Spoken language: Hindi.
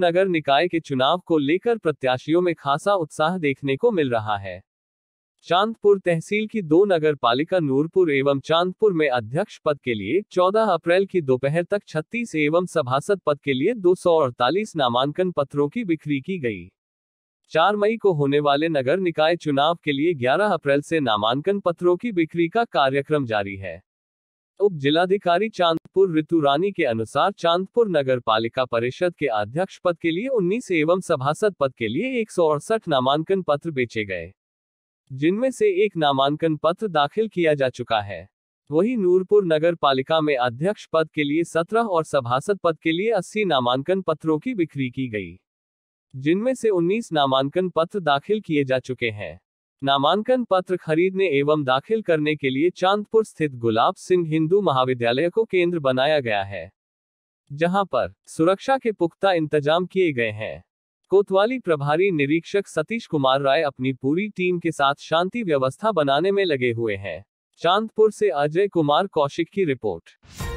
नगर निकाय के चुनाव को लेकर प्रत्याशियों में खासा उत्साह देखने को मिल रहा है चांदपुर तहसील की दो नगर पालिका नूरपुर एवं चांदपुर में अध्यक्ष पद के लिए 14 अप्रैल की दोपहर तक 36 एवं सभासद पद के लिए दो नामांकन पत्रों की बिक्री की गई 4 मई को होने वाले नगर निकाय चुनाव के लिए 11 अप्रैल से नामांकन पत्रों की बिक्री का कार्यक्रम जारी है उप जिलाधिकारी चांद चांदपुर ऋतु रानी के अनुसार चांदपुर नगर पालिका परिषद के अध्यक्ष पद के लिए 19 एवं सभासद पद के लिए एक नामांकन पत्र बेचे गए जिनमें से एक नामांकन पत्र दाखिल किया जा चुका है वही नूरपुर नगर पालिका में अध्यक्ष पद के लिए 17 और सभासद पद के लिए 80 नामांकन पत्रों की बिक्री की गई जिनमें से 19 नामांकन पत्र दाखिल किए जा चुके हैं नामांकन पत्र खरीदने एवं दाखिल करने के लिए चांदपुर स्थित गुलाब सिंह हिंदू महाविद्यालय को केंद्र बनाया गया है जहां पर सुरक्षा के पुख्ता इंतजाम किए गए हैं कोतवाली प्रभारी निरीक्षक सतीश कुमार राय अपनी पूरी टीम के साथ शांति व्यवस्था बनाने में लगे हुए हैं चांदपुर से अजय कुमार कौशिक की रिपोर्ट